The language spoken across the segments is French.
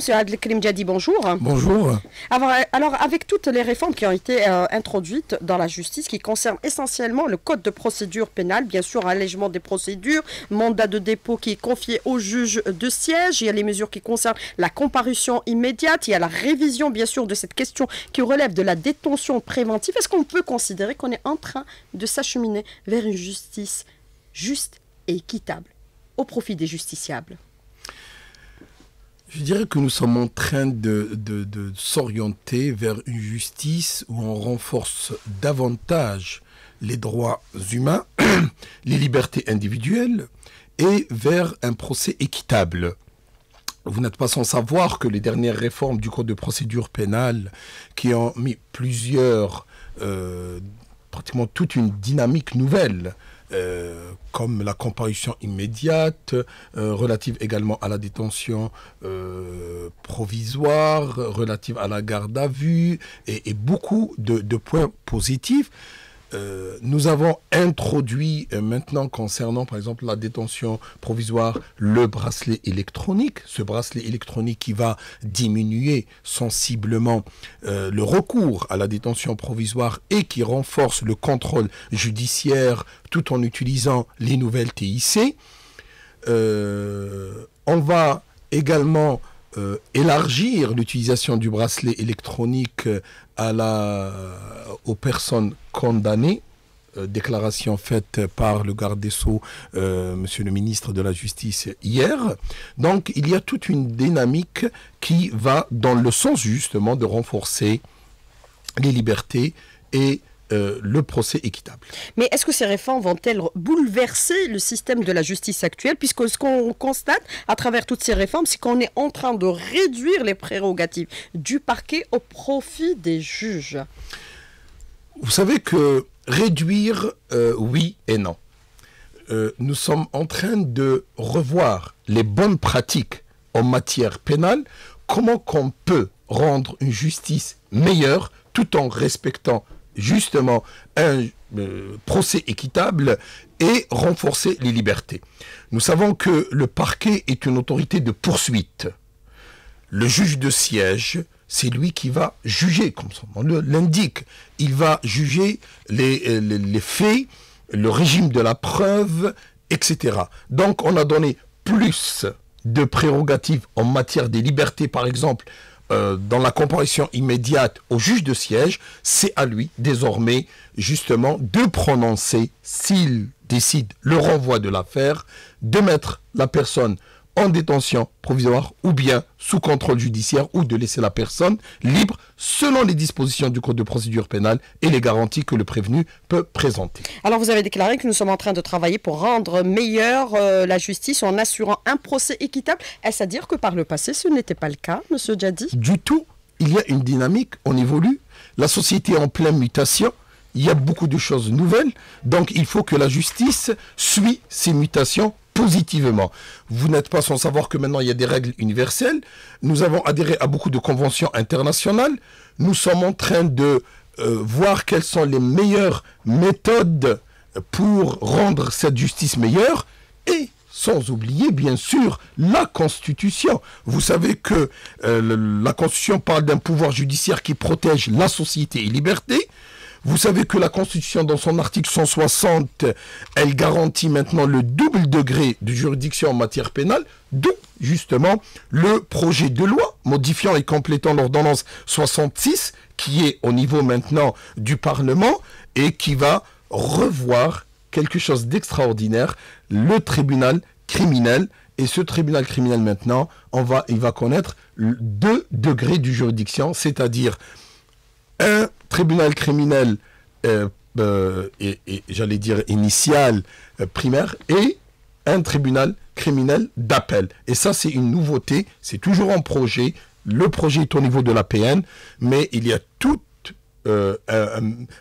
Monsieur Abdelkrim Djadi, bonjour. Bonjour. Euh, alors, avec toutes les réformes qui ont été euh, introduites dans la justice, qui concernent essentiellement le code de procédure pénale, bien sûr, allègement des procédures, mandat de dépôt qui est confié au juge de siège, il y a les mesures qui concernent la comparution immédiate, il y a la révision, bien sûr, de cette question qui relève de la détention préventive. Est-ce qu'on peut considérer qu'on est en train de s'acheminer vers une justice juste et équitable au profit des justiciables je dirais que nous sommes en train de, s'orienter vers une justice où on renforce davantage les droits humains, les libertés individuelles et vers un procès équitable. Vous n'êtes pas sans savoir que les dernières réformes du Code de procédure pénale qui ont mis plusieurs, euh, pratiquement toute une dynamique nouvelle euh, comme la comparution immédiate, euh, relative également à la détention euh, provisoire, relative à la garde à vue, et, beaucoup de points positifs. Euh, nous avons introduit euh, maintenant concernant par exemple la détention provisoire le bracelet électronique, ce bracelet électronique qui va diminuer sensiblement euh, le recours à la détention provisoire et qui renforce le contrôle judiciaire tout en utilisant les nouvelles TIC. on va également euh, élargir l'utilisation du bracelet électronique euh, à la, aux personnes condamnées euh, déclaration faite par le garde des Sceaux, monsieur le ministre de la Justice, hier. Donc, il y a toute une dynamique qui va dans le sens, justement, de renforcer les libertés et euh, le procès équitable. Mais est-ce que ces réformes vont-elles bouleverser le système de la justice actuelle Puisque ce qu'on constate à travers toutes ces réformes, c'est qu'on est en train de réduire les prérogatives du parquet au profit des juges. Vous savez que réduire, euh, oui et non. Euh, nous sommes en train de revoir les bonnes pratiques en matière pénale, comment qu'on peut rendre une justice meilleure tout en respectant justement un euh, procès équitable et renforcer les libertés. Nous savons que le parquet est une autorité de poursuite. Le juge de siège, c'est lui qui va juger, comme son nom l'indique. Il va juger les, les faits, le régime de la preuve, etc. Donc on a donné plus de prérogatives en matière des libertés, par exemple, euh, dans la comparution immédiate au juge de siège, c'est à lui désormais justement de prononcer s'il décide le renvoi de l'affaire, de mettre la personne en détention provisoire ou bien sous contrôle judiciaire ou de laisser la personne libre selon les dispositions du Code de procédure pénale et les garanties que le prévenu peut présenter. Alors vous avez déclaré que nous sommes en train de travailler pour rendre meilleure euh, la justice en assurant un procès équitable. Est-ce à dire que par le passé ce n'était pas le cas, monsieur Djadi Du tout. Il y a une dynamique, on évolue, la société est en pleine mutation il y a beaucoup de choses nouvelles. Donc il faut que la justice suit ces mutations positivement. Vous n'êtes pas sans savoir que maintenant il y a des règles universelles. Nous avons adhéré à beaucoup de conventions internationales. Nous sommes en train de euh, voir quelles sont les meilleures méthodes pour rendre cette justice meilleure. Et sans oublier bien sûr la Constitution. Vous savez que euh, la Constitution parle d'un pouvoir judiciaire qui protège la société et liberté. Vous savez que la Constitution, dans son article 160, elle garantit maintenant le double degré de juridiction en matière pénale, d'où justement le projet de loi modifiant et complétant l'ordonnance 66, qui est au niveau maintenant du Parlement et qui va revoir quelque chose d'extraordinaire, le tribunal criminel. Et ce tribunal criminel maintenant, on va, il va connaître deux degrés de juridiction, c'est-à-dire un tribunal criminel, euh, euh, et, j'allais dire initial, euh, primaire, et un tribunal criminel d'appel. Et ça, c'est une nouveauté, c'est toujours en projet. Le projet est au niveau de la PN, mais il y a tout,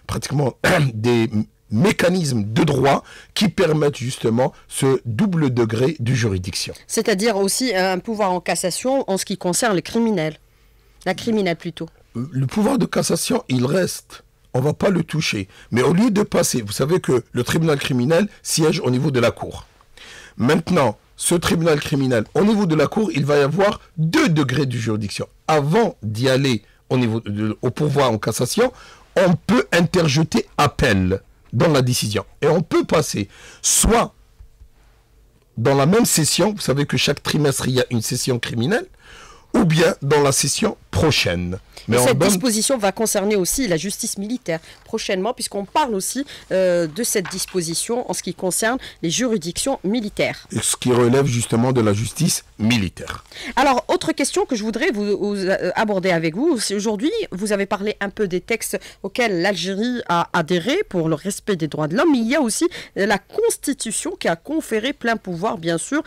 pratiquement des mécanismes de droit qui permettent justement ce double degré de juridiction. C'est-à-dire aussi un pouvoir en cassation en ce qui concerne le criminel La criminelle plutôt le pouvoir de cassation, il reste. On ne va pas le toucher. Mais au lieu de passer, vous savez que le tribunal criminel siège au niveau de la Cour. Maintenant, ce tribunal criminel, au niveau de la Cour, il va y avoir deux degrés de juridiction. Avant d'y aller au, niveau au pouvoir en cassation, on peut interjeter appel dans la décision. Et on peut passer soit dans la même session, vous savez que chaque trimestre, il y a une session criminelle, ou bien dans la session prochaine. Mais cette disposition va concerner aussi la justice militaire prochainement, puisqu'on parle aussi euh, de cette disposition en ce qui concerne les juridictions militaires. ce qui relève justement de la justice militaire. Alors, autre question que je voudrais vous, euh, aborder avec vous, aujourd'hui, vous avez parlé un peu des textes auxquels l'Algérie a adhéré pour le respect des droits de l'homme, mais il y a aussi euh, la Constitution qui a conféré plein pouvoir, bien sûr,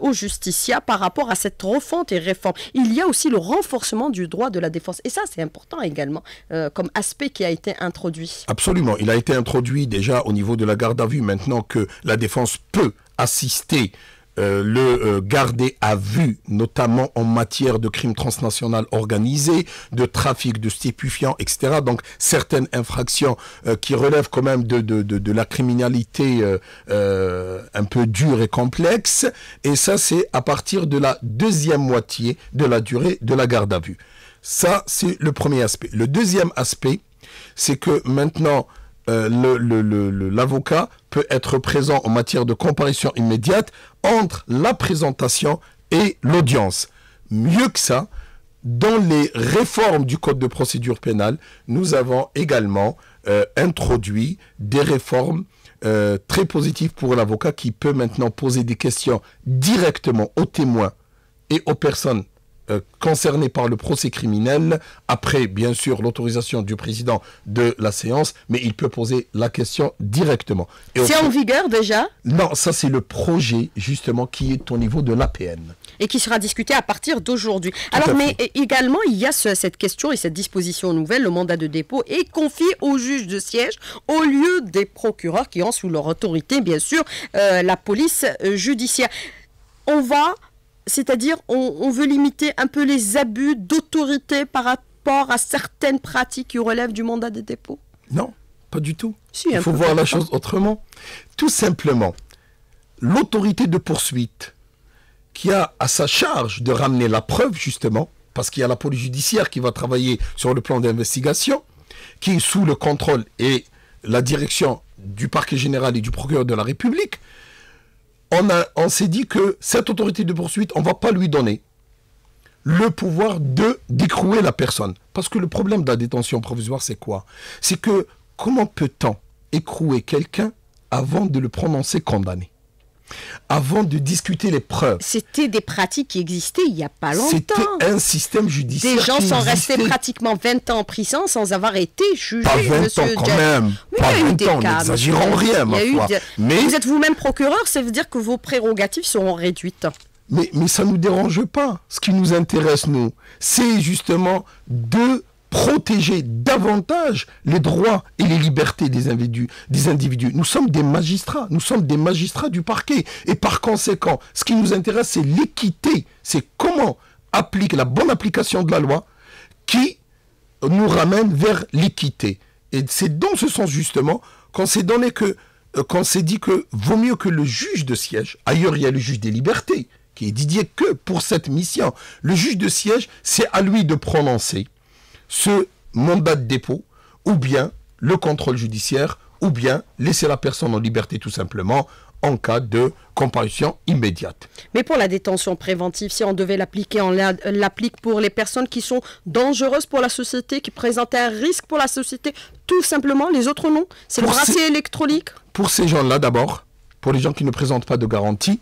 au aux par rapport à cette refonte et réforme. Il y a aussi le renforcement du droit droit de la défense. Et ça, c'est important également euh, comme aspect qui a été introduit. Absolument. Il a été introduit déjà au niveau de la garde à vue maintenant que la défense peut assister euh, le euh, garder à vue, notamment en matière de crimes transnationaux organisés, de trafic de stupéfiants, etc. Donc certaines infractions qui relèvent quand même de la criminalité un peu dure et complexe. Et ça, c'est à partir de la deuxième moitié de la durée de la garde à vue. Ça, c'est le premier aspect. Le deuxième aspect, c'est que maintenant, euh, l'avocat peut être présent en matière de comparution immédiate entre la présentation et l'audience. Mieux que ça, dans les réformes du Code de procédure pénale, nous avons également euh, introduit des réformes euh, très positives pour l'avocat qui peut maintenant poser des questions directement aux témoins et aux personnes euh, Concerné par le procès criminel, après bien sûr l'autorisation du président de la séance, mais il peut poser la question directement. C'est en vigueur déjà Non, ça c'est le projet justement qui est au niveau de l'APN. Et qui sera discuté à partir d'aujourd'hui. Alors, mais euh, également, il y a cette question et cette disposition nouvelle, le mandat de dépôt est confié au juge de siège au lieu des procureurs qui ont sous leur autorité, bien sûr, euh, la police judiciaire on va c'est-à-dire on, veut limiter un peu les abus d'autorité par rapport à certaines pratiques qui relèvent du mandat des dépôts Non, pas du tout. Il faut voir la chose autrement. Tout simplement, l'autorité de poursuite qui a à sa charge de ramener la preuve, justement, parce qu'il y a la police judiciaire qui va travailler sur le plan d'investigation, qui est sous le contrôle et la direction du parquet général et du procureur de la République, on, s'est dit que cette autorité de poursuite, on ne va pas lui donner le pouvoir de d'écrouer la personne. Parce que le problème de la détention provisoire, c'est quoi C'est que comment peut-on écrouer quelqu'un avant de le prononcer condamné avant de discuter les preuves. C'était des pratiques qui existaient il n'y a pas longtemps. C'était un système judiciaire. Des gens sont restés pratiquement 20 ans en prison sans avoir été jugés. Pas 20 monsieur ans quand même. Mais rien, Mais... Vous êtes vous-même procureur, ça veut dire que vos prérogatives seront réduites. Mais, mais ça ne nous dérange pas. Ce qui nous intéresse, nous, c'est justement de protéger davantage les droits et les libertés des individus, Nous sommes des magistrats, nous sommes des magistrats du parquet. Et par conséquent, ce qui nous intéresse, c'est l'équité, c'est comment applique la bonne application de la loi qui nous ramène vers l'équité. Et c'est dans ce sens justement qu'on s'est donné que, euh, qu'on s'est dit que vaut mieux que le juge de siège, ailleurs il y a le juge des libertés, qui est Didier que pour cette mission. Le juge de siège, c'est à lui de prononcer ce mandat de dépôt, ou bien le contrôle judiciaire, ou bien laisser la personne en liberté tout simplement en cas de comparution immédiate. Mais pour la détention préventive, si on devait l'appliquer, on euh, l'applique pour les personnes qui sont dangereuses pour la société, qui présentent un risque pour la société, tout simplement, les autres non. C'est le bracelet électronique. Pour ces gens-là d'abord, pour les gens qui ne présentent pas de garantie,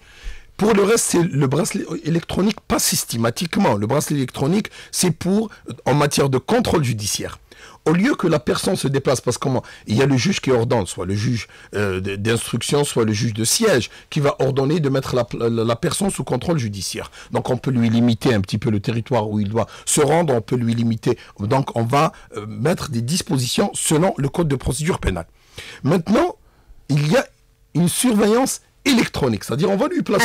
pour le reste, c'est le bracelet électronique, pas systématiquement. Le bracelet électronique, c'est pour, euh, en matière de contrôle judiciaire. Au lieu que la personne se déplace, parce comment Il y a le juge qui ordonne, soit le juge euh, d'instruction, soit le juge de siège, qui va ordonner de mettre la, personne sous contrôle judiciaire. Donc on peut lui limiter un petit peu le territoire où il doit se rendre, on peut lui limiter. Donc on va euh, mettre des dispositions selon le code de procédure pénale. Maintenant, il y a une surveillance électronique, c'est-à-dire on va lui placer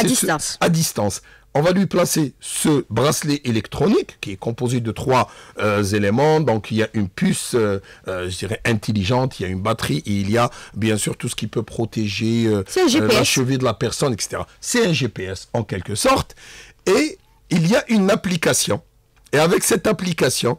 à distance. Ce, On va lui placer ce bracelet électronique qui est composé de trois euh, éléments. Donc il y a une puce, euh, euh, je dirais, intelligente, il y a une batterie et il y a bien sûr tout ce qui peut protéger la cheville de la personne, etc. C'est un GPS en quelque sorte. Et il y a une application. Et avec cette application,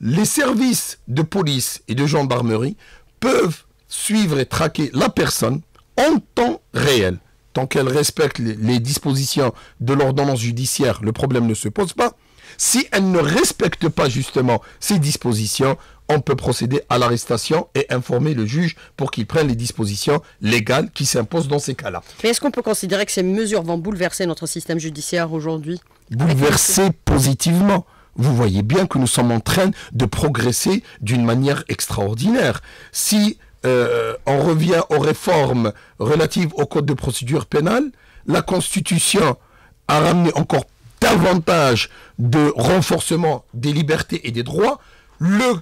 les services de police et de gendarmerie peuvent suivre et traquer la personne en temps réel tant qu'elle respecte les, dispositions de l'ordonnance judiciaire, le problème ne se pose pas. Si elle ne respecte pas justement ces dispositions, on peut procéder à l'arrestation et informer le juge pour qu'il prenne les dispositions légales qui s'imposent dans ces cas-là. Mais est-ce qu'on peut considérer que ces mesures vont bouleverser notre système judiciaire aujourd'hui Bouleverser positivement. Vous voyez bien que nous sommes en train de progresser d'une manière extraordinaire. Si euh, on revient aux réformes relatives au code de procédure pénale. La Constitution a ramené encore davantage de renforcement des libertés et des droits. Le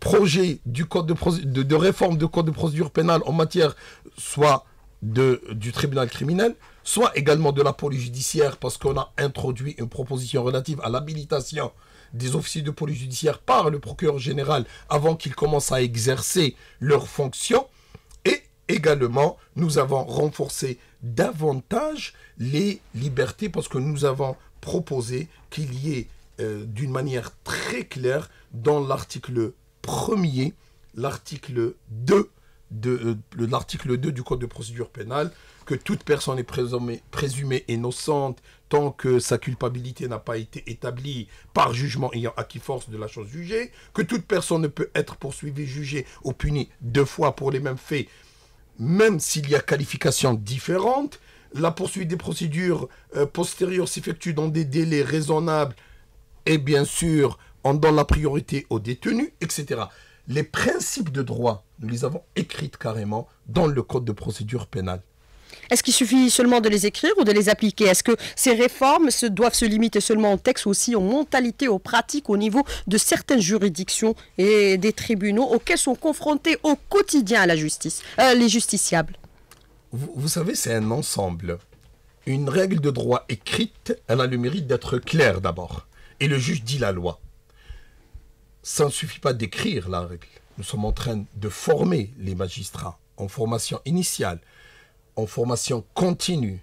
projet du code de, de, de réforme du code de procédure pénale en matière soit de, du tribunal criminel, soit également de la police judiciaire, parce qu'on a introduit une proposition relative à l'habilitation des officiers de police judiciaire par le procureur général avant qu'ils commencent à exercer leurs fonctions. Et également, nous avons renforcé davantage les libertés parce que nous avons proposé qu'il y ait euh, d'une manière très claire dans l'article 1er, l'article 2 de, euh, l'article 2 du Code de procédure pénale, que toute personne est présumée, présumée innocente tant que sa culpabilité n'a pas été établie par jugement ayant acquis force de la chose jugée, que toute personne ne peut être poursuivie, jugée ou punie deux fois pour les mêmes faits, même s'il y a qualification différente, la poursuite des procédures euh, postérieures s'effectue dans des délais raisonnables et bien sûr en donnant la priorité aux détenus, etc. Les principes de droit nous les avons écrites carrément dans le Code de procédure pénale. Est-ce qu'il suffit seulement de les écrire ou de les appliquer Est-ce que ces réformes se doivent se limiter seulement au texte, aussi aux mentalités, aux pratiques au niveau de certaines juridictions et des tribunaux auxquels sont confrontés au quotidien la justice, euh, les justiciables vous, vous savez, c'est un ensemble. Une règle de droit écrite, elle a le mérite d'être claire d'abord. Et le juge dit la loi. Ça ne suffit pas d'écrire la règle. Nous sommes en train de former les magistrats en formation initiale, en formation continue.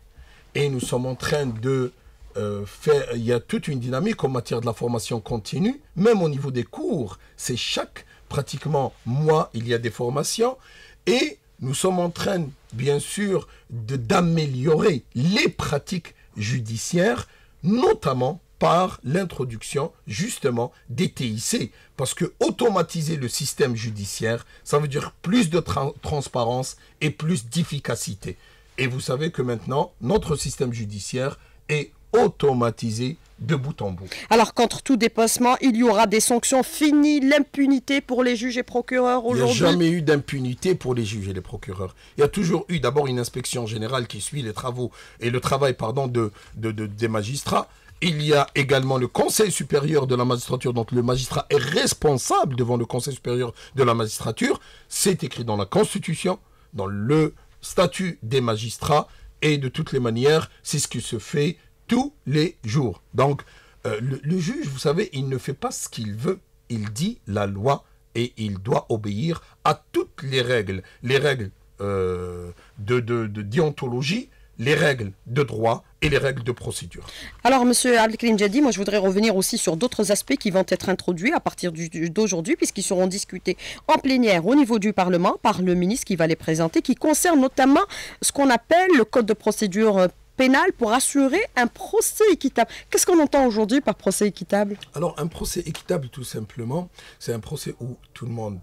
Et nous sommes en train de euh, faire... Il y a toute une dynamique en matière de la formation continue, même au niveau des cours. C'est chaque, pratiquement, mois, il y a des formations. Et nous sommes en train, bien sûr, d'améliorer les pratiques judiciaires, notamment par l'introduction justement des TIC. Parce que automatiser le système judiciaire, ça veut dire plus de transparence et plus d'efficacité. Et vous savez que maintenant, notre système judiciaire est automatisé de bout en bout. Alors, contre tout dépassement, il y aura des sanctions finies, l'impunité pour les juges et procureurs aujourd'hui. Il n'y a jamais eu d'impunité pour les juges et les procureurs. Il y a toujours eu d'abord une inspection générale qui suit les travaux et le travail pardon, de, des magistrats. Il y a également le Conseil supérieur de la magistrature, dont le magistrat est responsable devant le Conseil supérieur de la magistrature. C'est écrit dans la Constitution, dans le statut des magistrats, et de toutes les manières, c'est ce qui se fait tous les jours. Donc, euh, le, juge, vous savez, il ne fait pas ce qu'il veut. Il dit la loi et il doit obéir à toutes les règles. Les règles euh, de, de, déontologie, les règles de droit et les règles de procédure. Alors, Monsieur Abdelkrim Jadi, moi je voudrais revenir aussi sur d'autres aspects qui vont être introduits à partir d'aujourd'hui, puisqu'ils seront discutés en plénière au niveau du Parlement par le ministre qui va les présenter, qui concerne notamment ce qu'on appelle le code de procédure euh, pénale pour assurer un procès équitable. Qu'est-ce qu'on entend aujourd'hui par procès équitable Alors, un procès équitable, tout simplement, c'est un procès où tout le monde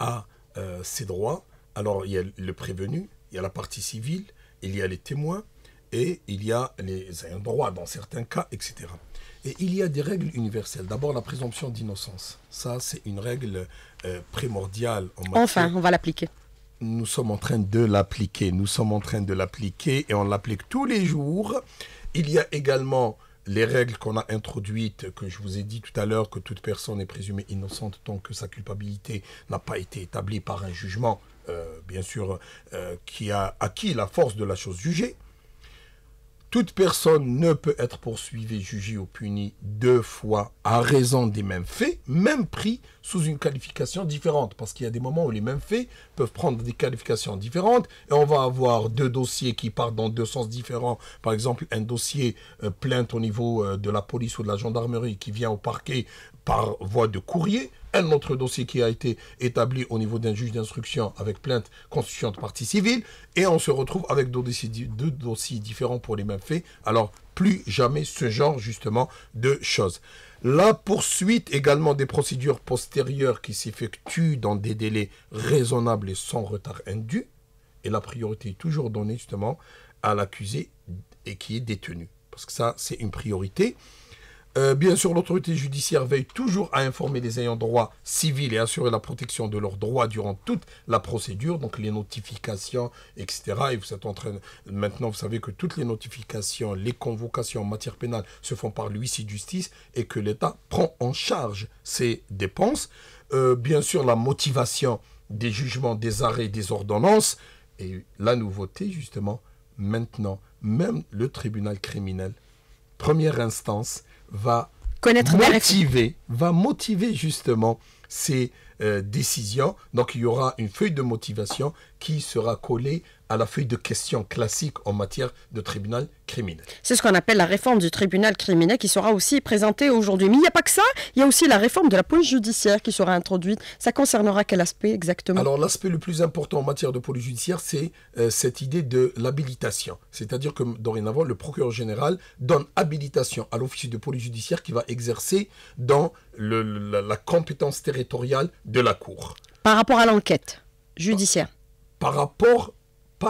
a euh, ses droits. Alors, il y a le prévenu, il y a la partie civile, il y a les témoins et il y a les droits dans certains cas, etc. Et il y a des règles universelles. D'abord, la présomption d'innocence. Ça, c'est une règle euh, primordiale. Enfin, on va l'appliquer. Nous sommes en train de l'appliquer. Nous sommes en train de l'appliquer et on l'applique tous les jours. Il y a également les règles qu'on a introduites, que je vous ai dit tout à l'heure, que toute personne est présumée innocente tant que sa culpabilité n'a pas été établie par un jugement euh, bien sûr, euh, qui a acquis la force de la chose jugée, toute personne ne peut être poursuivie, jugée ou punie deux fois à raison des mêmes faits, même pris sous une qualification différente. Parce qu'il y a des moments où les mêmes faits peuvent prendre des qualifications différentes et on va avoir deux dossiers qui partent dans deux sens différents. Par exemple, un dossier euh, plainte au niveau de la police ou de la gendarmerie qui vient au parquet par voie de courrier. Un autre dossier qui a été établi au niveau d'un juge d'instruction avec plainte constituante partie civile. Et on se retrouve avec deux dossiers, différents pour les mêmes faits. Alors, plus jamais ce genre, justement, de choses. La poursuite également des procédures postérieures qui s'effectuent dans des délais raisonnables et sans retard indu. Et la priorité est toujours donnée justement à l'accusé et qui est détenu. Parce que ça, c'est une priorité. Euh, bien sûr, l'autorité judiciaire veille toujours à informer les ayants droit civils et assurer la protection de leurs droits durant toute la procédure, donc les notifications, etc. Et vous êtes en maintenant, vous savez que toutes les notifications, les convocations en matière pénale se font par l'huissier de justice et que l'État prend en charge ces dépenses. Euh, bien sûr, la motivation des jugements, des arrêts, des ordonnances. Et la nouveauté, justement, maintenant, même le tribunal criminel, première instance, va motiver, va motiver justement ces euh, décisions. Donc il y aura une feuille de motivation qui sera collée à la feuille de questions classique en matière de tribunal criminel. C'est ce qu'on appelle la réforme du tribunal criminel qui sera aussi présentée aujourd'hui. Mais il n'y a pas que ça, il y a aussi la réforme de la police judiciaire qui sera introduite. Ça concernera quel aspect exactement Alors l'aspect le plus important en matière de police judiciaire, c'est euh, cette idée de l'habilitation. C'est-à-dire que dorénavant, le procureur général donne habilitation à l'officier de police judiciaire qui va exercer dans la compétence territoriale de la Cour. Par rapport à l'enquête judiciaire par rapport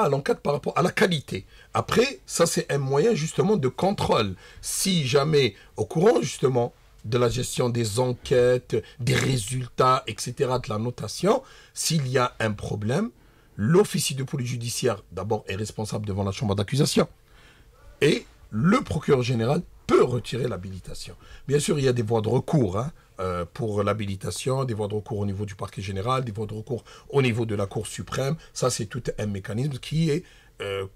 à l'enquête par rapport à la qualité. Après, ça c'est un moyen justement de contrôle. Si jamais, au courant justement de la gestion des enquêtes, des résultats, etc., de la notation, s'il y a un problème, l'officier de police judiciaire d'abord est responsable devant la chambre d'accusation. Et le procureur général peut retirer l'habilitation. Bien sûr, il y a des voies de recours. Hein. Euh, pour l'habilitation, des voies de recours au niveau du parquet général, des voies de recours au niveau de la Cour suprême. Ça, c'est tout un mécanisme qui est euh,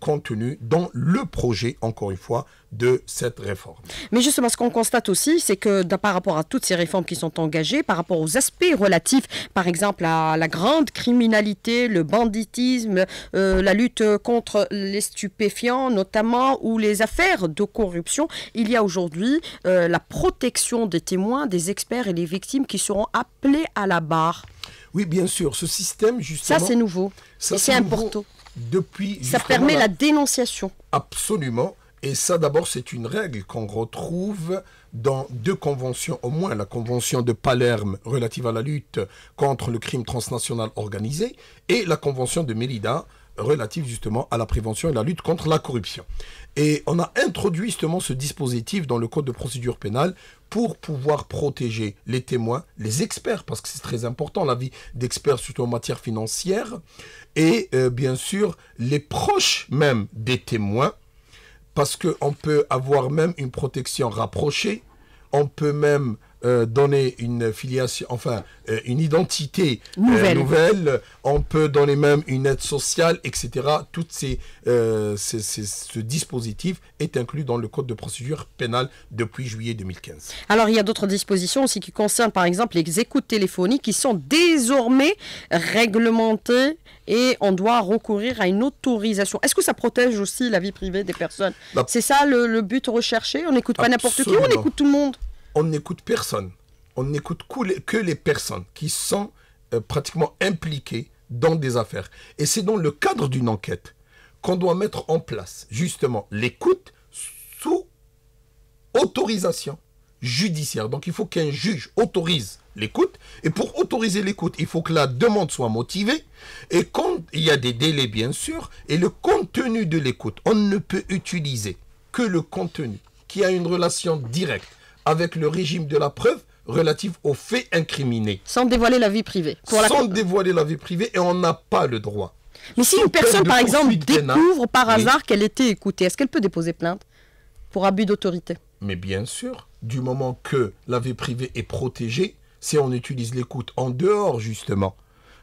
contenu dans le projet, encore une fois, de cette réforme. Mais justement, ce qu'on constate aussi, c'est que par rapport à toutes ces réformes qui sont engagées, par rapport aux aspects relatifs, par exemple, à la grande criminalité, le banditisme, euh, la lutte contre les stupéfiants, notamment, ou les affaires de corruption, il y a aujourd'hui euh, la protection des témoins, des experts et des victimes qui seront appelés à la barre. Oui, bien sûr, ce système, justement... Ça, c'est nouveau. c'est important depuis... Ça permet la... la dénonciation. Absolument. Et ça, d'abord, c'est une règle qu'on retrouve dans deux conventions, au moins la convention de Palerme relative à la lutte contre le crime transnational organisé et la convention de Mérida relatif justement à la prévention et la lutte contre la corruption. Et on a introduit justement ce dispositif dans le Code de procédure pénale pour pouvoir protéger les témoins, les experts, parce que c'est très important, l'avis d'experts surtout en matière financière, et euh, bien sûr les proches même des témoins, parce qu'on peut avoir même une protection rapprochée, on peut même euh, donner une filiation, enfin, euh, une identité euh, nouvelle. on peut donner même une aide sociale, etc. Tout ces, ces, ce dispositif est inclus dans le Code de procédure pénale depuis juillet 2015. Alors, il y a d'autres dispositions aussi qui concernent, par exemple, les écoutes téléphoniques qui sont désormais réglementées et on doit recourir à une autorisation. Est-ce que ça protège aussi la vie privée des personnes bah, C'est ça le, le, but recherché On n'écoute pas n'importe qui, on écoute tout le monde on n'écoute personne. On n'écoute que les personnes qui sont euh, pratiquement impliquées dans des affaires. Et c'est dans le cadre d'une enquête qu'on doit mettre en place justement l'écoute sous autorisation judiciaire. Donc il faut qu'un juge autorise l'écoute. Et pour autoriser l'écoute, il faut que la demande soit motivée. Et quand il y a des délais, bien sûr, et le contenu de l'écoute, on ne peut utiliser que le contenu qui a une relation directe avec le régime de la preuve relative aux faits incriminés. Sans dévoiler la vie privée. Sans dévoiler la vie privée et on n'a pas le droit. Mais si une personne, par exemple, découvre par hasard qu'elle était écoutée, est-ce qu'elle peut déposer plainte pour abus d'autorité Mais bien sûr, du moment que la vie privée est protégée, si on utilise l'écoute en dehors, justement,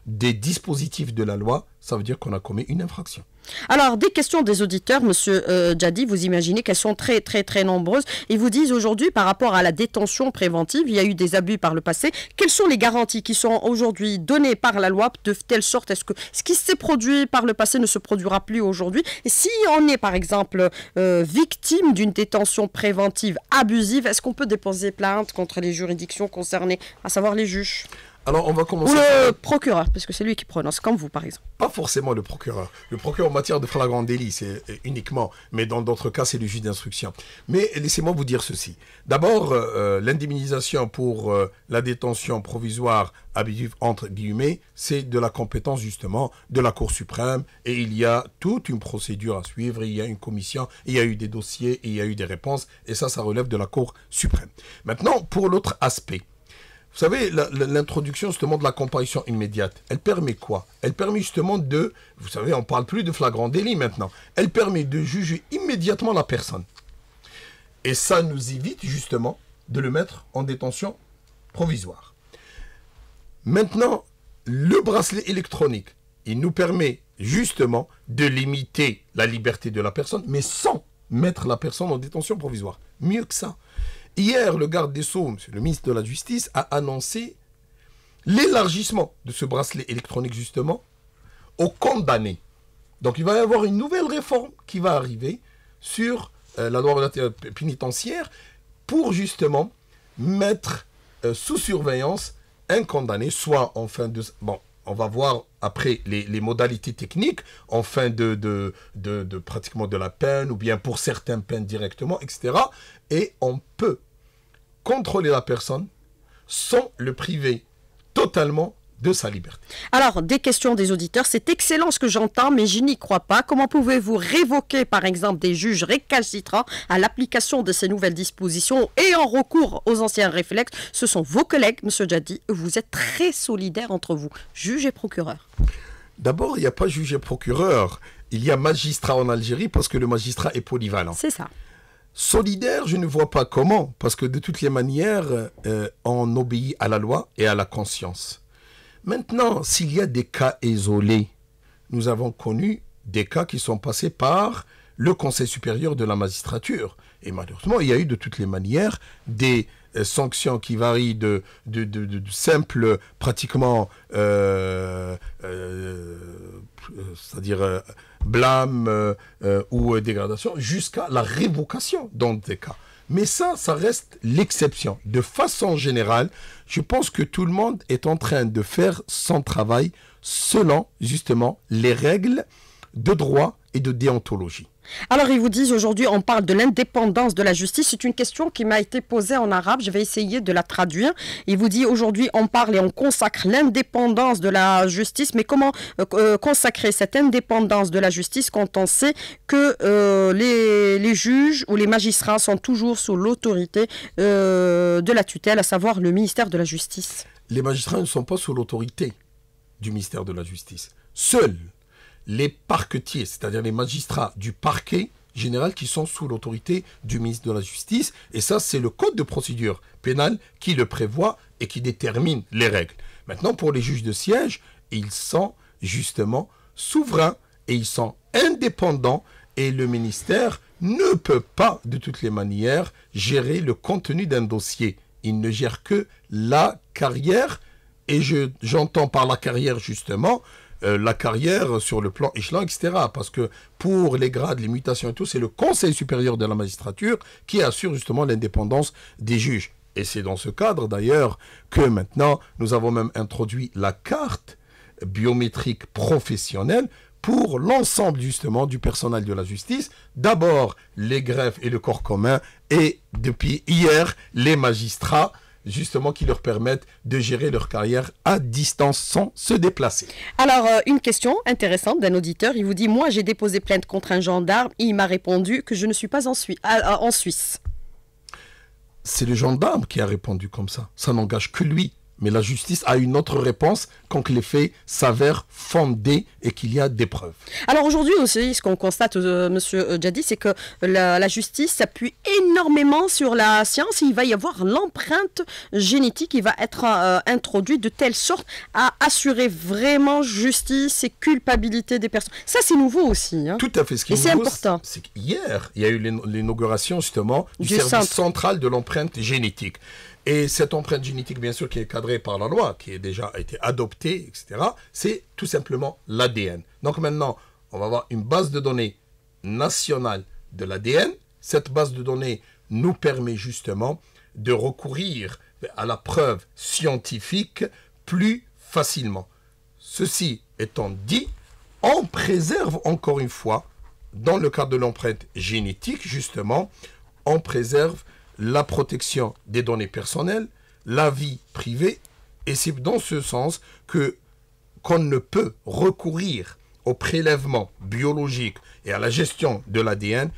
des dispositifs de la loi, ça veut dire qu'on a commis une infraction. Alors, des questions des auditeurs, Monsieur euh, vous imaginez qu'elles sont très, très, très nombreuses. Ils vous disent aujourd'hui, par rapport à la détention préventive, il y a eu des abus par le passé. Quelles sont les garanties qui sont aujourd'hui données par la loi de telle sorte est-ce que ce qui s'est produit par le passé ne se produira plus aujourd'hui Et si on est, par exemple, euh, victime d'une détention préventive abusive, est-ce qu'on peut déposer plainte contre les juridictions concernées, à savoir les juges alors, on va commencer. le procureur, parce que c'est lui qui prononce, comme vous, par exemple. Pas forcément le procureur. Le procureur en matière de flagrant délit, c'est euh, uniquement, mais dans d'autres cas, c'est le juge d'instruction. Mais laissez-moi vous dire ceci. D'abord, euh, euh, l'indemnisation pour la détention provisoire abusive, entre guillemets, c'est de la compétence, justement, de la Cour suprême. Et il y a toute une procédure à suivre. Il y a une commission, il y a eu des dossiers, il y a eu des réponses. Et ça, ça relève de la Cour suprême. Maintenant, pour l'autre aspect vous savez, l'introduction justement de la comparution immédiate, elle permet quoi Elle permet justement de, vous savez, on ne parle plus de flagrant délit maintenant, elle permet de juger immédiatement la personne. Et ça nous évite justement de le mettre en détention provisoire. Maintenant, le bracelet électronique, il nous permet justement de limiter la liberté de la personne, mais sans mettre la personne en détention provisoire. Mieux que ça. Hier, le garde des Sceaux, le ministre de la Justice, a annoncé l'élargissement de ce bracelet électronique, justement, aux condamnés. Donc, il va y avoir une nouvelle réforme qui va arriver sur euh, la loi pénitentiaire pour, justement, mettre euh, sous surveillance un condamné, soit en fin de... Bon, on va voir après les, modalités techniques en fin de, pratiquement de la peine ou bien pour certains peines directement, etc. Et on peut contrôler la personne sans le priver totalement de sa liberté. Alors, des questions des auditeurs, c'est excellent ce que j'entends, mais je n'y crois pas. Comment pouvez-vous révoquer, par exemple, des juges récalcitrants à l'application de ces nouvelles dispositions et en recours aux anciens réflexes Ce sont vos collègues, Monsieur Jadi. vous êtes très solidaires entre vous, juges et procureurs. D'abord, il n'y a pas juge et procureur, il y a magistrat en Algérie parce que le magistrat est polyvalent. C'est ça. Solidaire, je ne vois pas comment, parce que de toutes les manières, euh, on obéit à la loi et à la conscience. Maintenant, s'il y a des cas isolés, nous avons connu des cas qui sont passés par le Conseil supérieur de la magistrature. Et malheureusement, il y a eu de toutes les manières des euh, sanctions qui varient de, simples, pratiquement, euh, euh, c'est-à-dire blâme ou dégradation, jusqu'à la révocation dans des cas. Mais ça, ça reste l'exception. De façon générale, je pense que tout le monde est en train de faire son travail selon justement les règles de droit et de déontologie. Alors ils vous disent aujourd'hui, on parle de l'indépendance de la justice. C'est une question qui m'a été posée en arabe. Je vais essayer de la traduire. Il vous dit aujourd'hui, on parle et on consacre l'indépendance de la justice. Mais comment euh, euh, consacrer cette indépendance de la justice quand on sait que euh, les, juges ou les magistrats sont toujours sous l'autorité de la tutelle, à savoir le ministère de la Justice Les magistrats ne sont pas sous l'autorité du ministère de la Justice. Seuls les parquetiers, c'est-à-dire les magistrats du parquet général qui sont sous l'autorité du ministre de la Justice. Et ça, c'est le code de procédure pénale qui le prévoit et qui détermine les règles. Maintenant, pour les juges de siège, ils sont justement souverains et ils sont indépendants et le ministère ne peut pas, de toutes les manières, gérer le contenu d'un dossier. Il ne gère que la carrière et j'entends par la carrière justement euh, la carrière sur le plan échelon, etc. Parce que pour les grades, les mutations et tout, c'est le Conseil supérieur de la magistrature qui assure justement l'indépendance des juges. Et c'est dans ce cadre d'ailleurs que maintenant nous avons même introduit la carte biométrique professionnelle pour l'ensemble justement du personnel de la justice. D'abord les greffes et le corps commun et depuis hier les magistrats justement qui leur permettent de gérer leur carrière à distance sans se déplacer. Alors, euh, une question intéressante d'un auditeur. Il vous dit, moi, j'ai déposé plainte contre un gendarme et il m'a répondu que je ne suis pas en, Suisse. en Suisse. C'est le gendarme qui a répondu comme ça. Ça n'engage que lui. Mais la justice a une autre réponse quand les faits s'avèrent fondés et qu'il y a des preuves. Alors aujourd'hui aussi, ce qu'on constate, M. Euh, monsieur euh, jadi c'est que la, justice s'appuie énormément sur la science. Il va y avoir l'empreinte génétique qui va être euh, introduite de telle sorte à assurer vraiment justice et culpabilité des personnes. Ça, c'est nouveau aussi. Hein. Tout à fait. Ce qui et c'est important. C'est il y a eu l'inauguration justement du, service central de l'empreinte génétique. Et cette empreinte génétique, bien sûr, qui est cadrée par la loi, qui a déjà été adoptée, etc., c'est tout simplement l'ADN. Donc maintenant, on va avoir une base de données nationale de l'ADN. Cette base de données nous permet justement de recourir à la preuve scientifique plus facilement. Ceci étant dit, on préserve encore une fois, dans le cadre de l'empreinte génétique, justement, on préserve la protection des données personnelles, la vie privée, et c'est dans ce sens que qu'on ne peut recourir au prélèvement biologique et à la gestion de l'ADN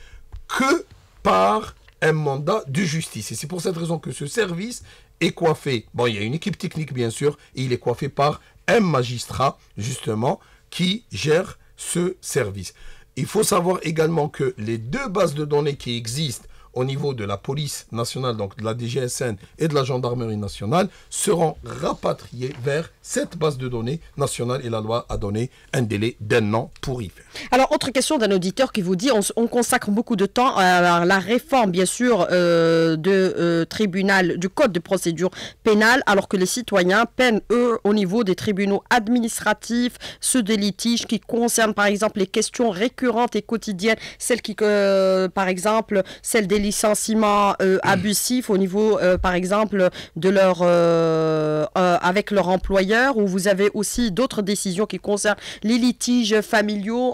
que par un mandat de justice. Et c'est pour cette raison que ce service est coiffé. Bon, il y a une équipe technique, bien sûr, et il est coiffé par un magistrat, justement, qui gère ce service. Il faut savoir également que les deux bases de données qui existent au niveau de la police nationale, donc de la DGSN et de la gendarmerie nationale, seront rapatriés vers cette base de données nationale et la loi a donné un délai d'un an pour y faire. Alors, autre question d'un auditeur qui vous dit, on, consacre beaucoup de temps à la réforme, bien sûr, euh, de euh, tribunal, du code de procédure pénale, alors que les citoyens peinent, eux, au niveau des tribunaux administratifs, ceux des litiges qui concernent, par exemple, les questions récurrentes et quotidiennes, celles qui, euh, par exemple, celles des licenciements euh, abusifs au niveau, euh, par exemple, de leur euh, avec leur employeur, ou vous avez aussi d'autres décisions qui concernent les litiges familiaux,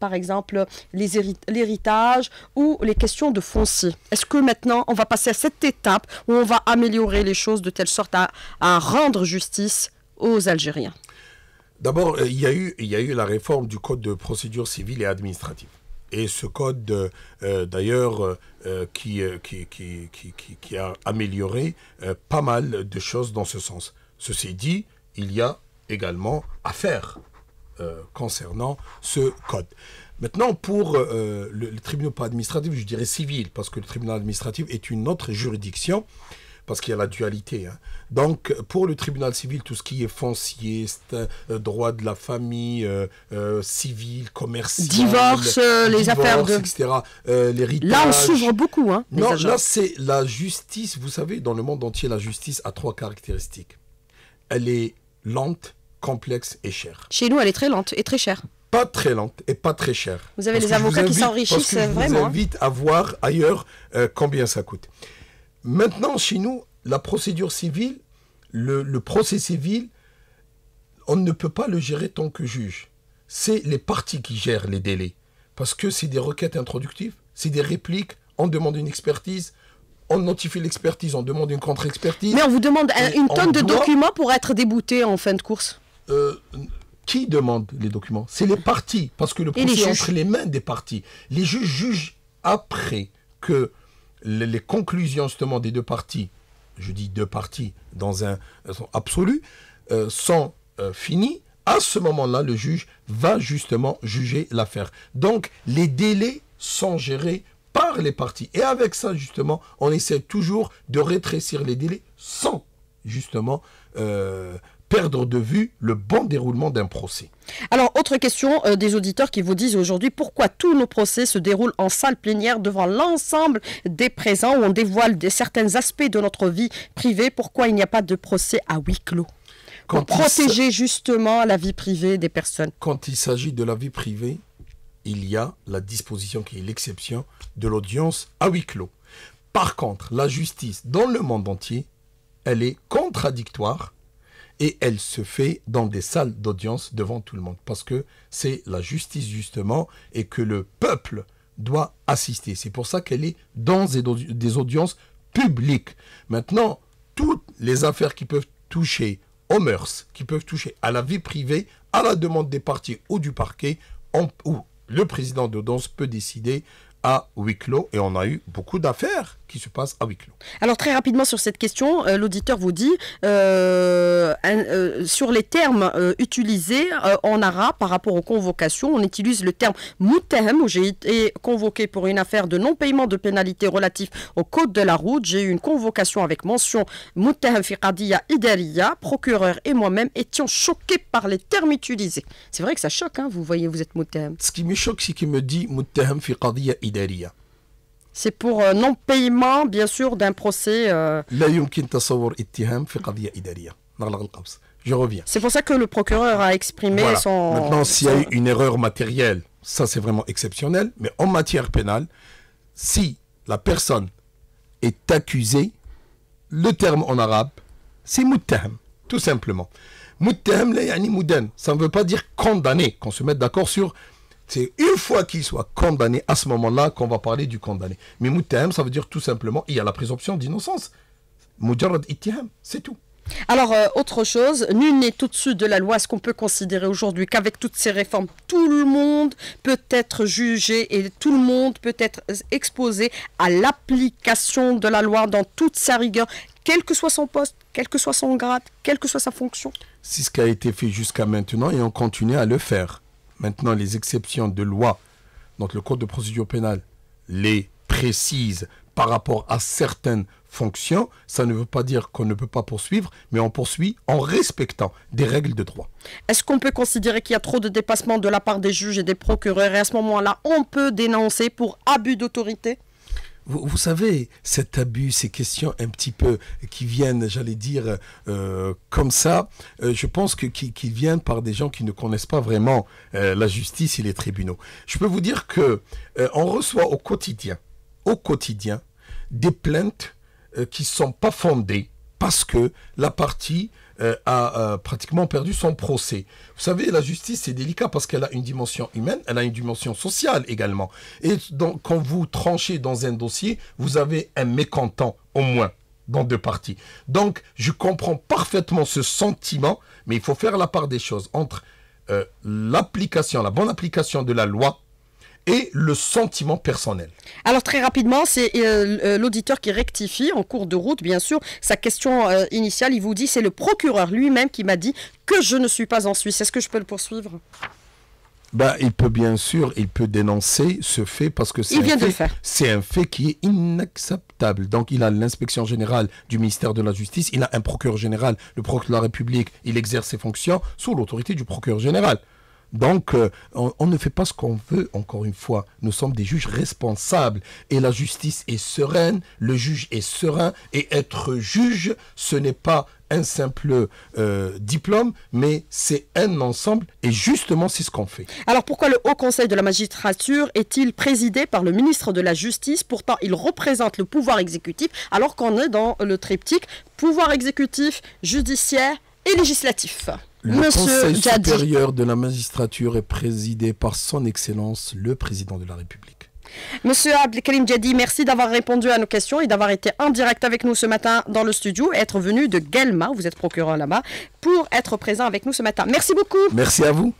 par exemple l'héritage ou les questions de foncier. Est-ce que maintenant on va passer à cette étape où on va améliorer les choses de telle sorte à, rendre justice aux Algériens D'abord, il, il y, a eu la réforme du Code de procédure civile et administrative. Et ce code, euh, euh, d'ailleurs, euh, qui, a amélioré pas mal de choses dans ce sens. Ceci dit, il y a également à faire concernant ce code. Maintenant, pour le, tribunal administratif, je dirais civil, parce que le tribunal administratif est une autre juridiction parce qu'il y a la dualité. Hein. Donc, pour le tribunal civil, tout ce qui est foncier, euh, droit de la famille, euh, euh, civil, commercial, divorce, les affaires de, etc. l'héritage. Là, on s'ouvre beaucoup. Hein, non, là, c'est la justice. Vous savez, dans le monde entier, la justice a trois caractéristiques. Elle est lente, complexe et chère. Chez nous, elle est très lente et très chère pas très lente et pas très chère. Vous avez les avocats qui s'enrichissent vraiment. Je hein. vous invite à voir ailleurs combien ça coûte. Maintenant, chez nous, la procédure civile, le, procès civil, on ne peut pas le gérer tant que juge. C'est les parties qui gèrent les délais. Parce que c'est des requêtes introductives, c'est des répliques, on demande une expertise, on notifie l'expertise, on demande une contre-expertise. Mais on vous demande une tonne de documents pour être débouté en fin de course euh, Qui demande les documents C'est les parties, parce que le procès est entre les mains des parties. Les juges jugent après que les, conclusions justement des deux parties, je dis deux parties dans un sont absolu, euh, sont euh, finies, à ce moment-là, le juge va justement juger l'affaire. Donc, les délais sont gérés par les parties. Et avec ça, justement, on essaie toujours de rétrécir les délais sans, justement, euh, perdre de vue le bon déroulement d'un procès. Alors, autre question euh, des auditeurs qui vous disent aujourd'hui pourquoi tous nos procès se déroulent en salle plénière devant l'ensemble des présents où on dévoile des, certains aspects de notre vie privée, pourquoi il n'y a pas de procès à huis clos Pour protéger justement la vie privée des personnes. Quand il s'agit de la vie privée, il y a la disposition qui est l'exception de l'audience à huis clos. Par contre, la justice dans le monde entier, elle est contradictoire et elle se fait dans des salles d'audience devant tout le monde, parce que c'est la justice justement, et que le peuple doit assister. C'est pour ça qu'elle est dans des audiences publiques. Maintenant, toutes les affaires qui peuvent toucher aux mœurs, qui peuvent toucher à la vie privée, à la demande des partis ou du parquet, le président de d'audience peut décider à huis clos, et on a eu beaucoup d'affaires qui se passe à huis Alors très rapidement sur cette question, euh, l'auditeur vous dit euh, euh, sur les termes utilisés en arabe par rapport aux convocations, on utilise le terme moutahem où j'ai été convoqué pour une affaire de non-paiement de pénalités relatives au code de la route. J'ai eu une convocation avec mention moutahem qadiya idariya. Procureur et moi-même étions choqués par les termes utilisés. C'est vrai que ça choque, hein, vous voyez, vous êtes moutahem. Ce qui me choque, c'est qu'il me dit moutahem fiqadiya idariya. C'est pour euh, non-paiement, bien sûr, d'un procès. Euh. Je reviens. C'est pour ça que le procureur a exprimé voilà. son. Maintenant, s'il y a eu une erreur matérielle, ça c'est vraiment exceptionnel, mais en matière pénale, si la personne est accusée, le terme en arabe, c'est muttahem, tout simplement. Muttahem, ça ne veut pas dire condamné, qu'on se mette d'accord sur c'est une fois qu'il soit condamné, à ce moment-là, qu'on va parler du condamné. Mais Moutahem, ça veut dire tout simplement, il y a la présomption d'innocence. Mujarrad Ittiham, c'est tout. Alors, euh, autre chose, nul n'est au-dessus de la loi. Est-ce qu'on peut considérer aujourd'hui qu'avec toutes ces réformes, tout le monde peut être jugé et tout le monde peut être exposé à l'application de la loi dans toute sa rigueur, quel que soit son poste, quel que soit son grade, quelle que soit sa fonction C'est ce qui a été fait jusqu'à maintenant et on continue à le faire. Maintenant, les exceptions de loi, donc le Code de procédure pénale, les précise par rapport à certaines fonctions, ça ne veut pas dire qu'on ne peut pas poursuivre, mais on poursuit en respectant des règles de droit. Est-ce qu'on peut considérer qu'il y a trop de dépassements de la part des juges et des procureurs et à ce moment-là, on peut dénoncer pour abus d'autorité vous, savez, cet abus, ces questions un petit peu qui viennent, j'allais dire, euh, comme ça, euh, je pense que viennent par des gens qui ne connaissent pas vraiment euh, la justice et les tribunaux. Je peux vous dire que on reçoit au quotidien, au quotidien, des plaintes qui ne sont pas fondées parce que la partie euh, a euh, pratiquement perdu son procès. Vous savez, la justice, c'est délicat parce qu'elle a une dimension humaine, elle a une dimension sociale également. Et donc, quand vous tranchez dans un dossier, vous avez un mécontent, au moins dans deux parties. Donc, je comprends parfaitement ce sentiment, mais il faut faire la part des choses entre euh, l'application, la bonne application de la loi et le sentiment personnel. Alors très rapidement, c'est euh, euh, l'auditeur qui rectifie en cours de route, bien sûr, sa question euh, initiale. Il vous dit, c'est le procureur lui-même qui m'a dit que je ne suis pas en Suisse. Est-ce que je peux le poursuivre ben, il peut bien sûr, il peut dénoncer ce fait parce que c'est un, fait qui est inacceptable. Donc il a l'inspection générale du ministère de la Justice, il a un procureur général, le procureur de la République, il exerce ses fonctions sous l'autorité du procureur général. Donc, euh, on, ne fait pas ce qu'on veut, encore une fois. Nous sommes des juges responsables et la justice est sereine, le juge est serein et être juge, ce n'est pas un simple euh, diplôme, mais c'est un ensemble et justement c'est ce qu'on fait. Alors pourquoi le Haut Conseil de la magistrature est-il présidé par le ministre de la Justice Pourtant, il représente le pouvoir exécutif alors qu'on est dans le triptyque pouvoir exécutif, judiciaire et législatif. Le Monsieur Conseil supérieur de la magistrature est présidé par Son Excellence le Président de la République. Monsieur Abdelkarim Djadi, merci d'avoir répondu à nos questions et d'avoir été en direct avec nous ce matin dans le studio, Et être venu de Guelma, vous êtes procureur là-bas, pour être présent avec nous ce matin. Merci beaucoup. Merci à vous.